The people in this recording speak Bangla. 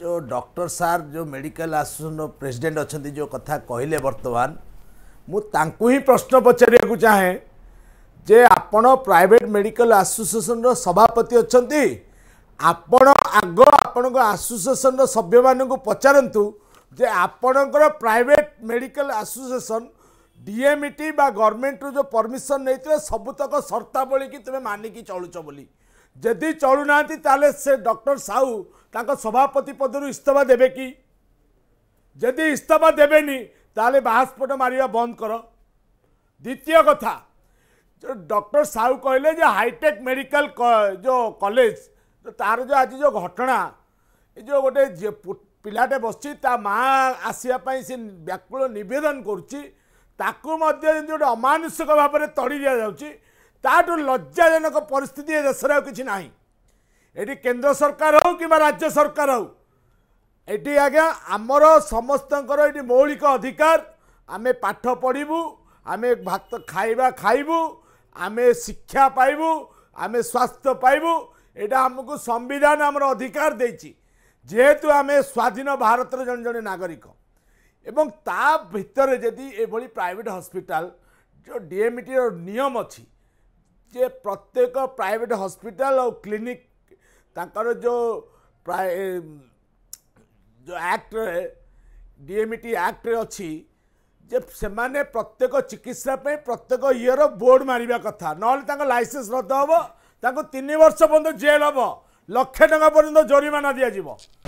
जो डॉक्टर सार जो मेडिकल आसोसिएसन प्रेसिडेंट अच्छा जो कथा कहले बर्तमान मुझे प्रश्न पचारा चाहे जे आपण प्राइवेट मेडिकल आसोसिएसन सभापति अच्छा ଆପଣ ଆଗ ଆପଣଙ୍କ ଆସୋସିଏସନର ସଭ୍ୟମାନଙ୍କୁ ପଚାରନ୍ତୁ ଯେ ଆପଣଙ୍କର ପ୍ରାଇଭେଟ୍ ମେଡ଼ିକାଲ ଆସୋସିଏସନ ଡିଏମ୍ଇଟି ବା ଗଭର୍ଣ୍ଣମେଣ୍ଟରୁ ଯେଉଁ ପରମିସନ୍ ନେଇଥିଲେ ସବୁତକ ସର୍ତ୍ତାବଳୀ କି ତୁମେ ମାନିକି ଚଳୁଛ ବୋଲି ଯଦି ଚଳୁନାହାନ୍ତି ତାହେଲେ ସେ ଡକ୍ଟର ସାହୁ ତାଙ୍କ ସଭାପତି ପଦରୁ ଇସ୍ତଫା ଦେବେ କି ଯଦି ଇସ୍ତଫା ଦେବେନି ତାହେଲେ ବାହାସ୍ଫୋଟ ମାରିବା ବନ୍ଦ କର ଦ୍ୱିତୀୟ କଥା ଡକ୍ଟର ସାହୁ କହିଲେ ଯେ ହାଇଟେକ୍ ମେଡ଼ିକାଲ ଯେଉଁ କଲେଜ ତାର ଯେଉଁ ଆଜି ଯେଉଁ ଘଟଣା ଏ ଯେଉଁ ଗୋଟେ ପିଲାଟେ ବସିଛି ତା ମାଆ ଆସିବା ପାଇଁ ସେ ବ୍ୟାକୁଳ ନିବେଦନ କରୁଛି ତାକୁ ମଧ୍ୟ ଯେମିତି ଗୋଟେ ଅମାନୁଷିକ ଭାବରେ ତଡ଼ି ଦିଆଯାଉଛି ତାଠୁ ଲଜ୍ଜାଜନକ ପରିସ୍ଥିତି ଏ ଦେଶରେ ଆଉ କିଛି ନାହିଁ ଏଠି କେନ୍ଦ୍ର ସରକାର ହେଉ କିମ୍ବା ରାଜ୍ୟ ସରକାର ହେଉ ଏଠି ଆଜ୍ଞା ଆମର ସମସ୍ତଙ୍କର ଏଠି ମୌଳିକ ଅଧିକାର ଆମେ ପାଠ ପଢ଼ିବୁ ଆମେ ଭାତ ଖାଇବା ଖାଇବୁ ଆମେ ଶିକ୍ଷା ପାଇବୁ ଆମେ ସ୍ୱାସ୍ଥ୍ୟ ପାଇବୁ ଏଇଟା ଆମକୁ ସମ୍ବିଧାନ ଆମର ଅଧିକାର ଦେଇଛି ଯେହେତୁ ଆମେ ସ୍ୱାଧୀନ ଭାରତର ଜଣେ ଜଣେ ନାଗରିକ ଏବଂ ତା ଭିତରେ ଯଦି ଏଭଳି ପ୍ରାଇଭେଟ୍ ହସ୍ପିଟାଲ ଯେଉଁ ଡିଏମ୍ଇଟିର ନିୟମ ଅଛି যে প্রত্যেক প্রাইভেট হসপিটাল ও ক্লিনিক তাঁর যে আক্টরে ডিএমইটি আক্টরে অছি যে সেমানে প্রত্যেক চিকিৎসা পাই প্রত্যেক ইয়ের বোর্ড মারিবা কথা নহলে তাঁর লাইসেন্স রদ হব তাঁর তিন বর্ষ পর্যন্ত জেল হব লক্ষে টাকা পর্যন্ত জরিমানা দিয়া যাব